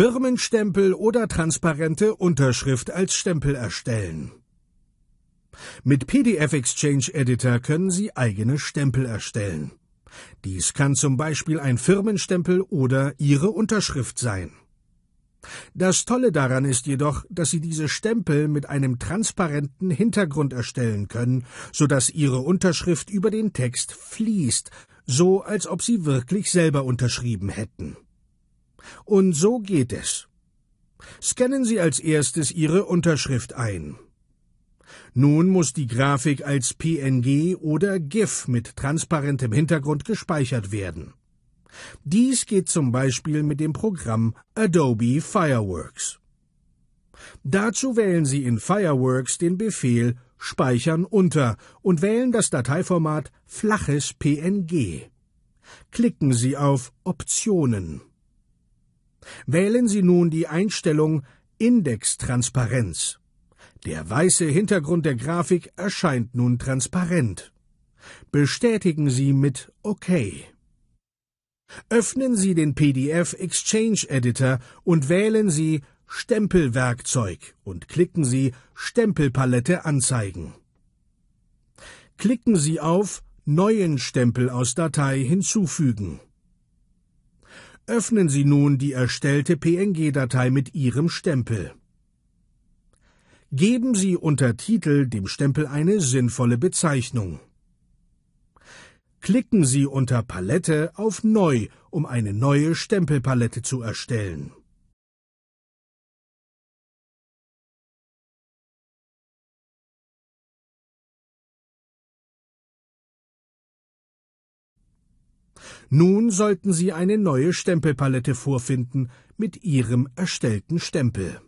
Firmenstempel oder transparente Unterschrift als Stempel erstellen. Mit PDF Exchange Editor können Sie eigene Stempel erstellen. Dies kann zum Beispiel ein Firmenstempel oder Ihre Unterschrift sein. Das Tolle daran ist jedoch, dass Sie diese Stempel mit einem transparenten Hintergrund erstellen können, so dass Ihre Unterschrift über den Text fließt, so als ob Sie wirklich selber unterschrieben hätten. Und so geht es. Scannen Sie als erstes Ihre Unterschrift ein. Nun muss die Grafik als PNG oder GIF mit transparentem Hintergrund gespeichert werden. Dies geht zum Beispiel mit dem Programm Adobe Fireworks. Dazu wählen Sie in Fireworks den Befehl Speichern unter und wählen das Dateiformat flaches PNG. Klicken Sie auf Optionen. Wählen Sie nun die Einstellung Indextransparenz. Der weiße Hintergrund der Grafik erscheint nun transparent. Bestätigen Sie mit OK. Öffnen Sie den PDF Exchange Editor und wählen Sie Stempelwerkzeug und klicken Sie Stempelpalette anzeigen. Klicken Sie auf Neuen Stempel aus Datei hinzufügen. Öffnen Sie nun die erstellte PNG-Datei mit Ihrem Stempel. Geben Sie unter Titel dem Stempel eine sinnvolle Bezeichnung. Klicken Sie unter Palette auf Neu, um eine neue Stempelpalette zu erstellen. Nun sollten Sie eine neue Stempelpalette vorfinden mit Ihrem erstellten Stempel.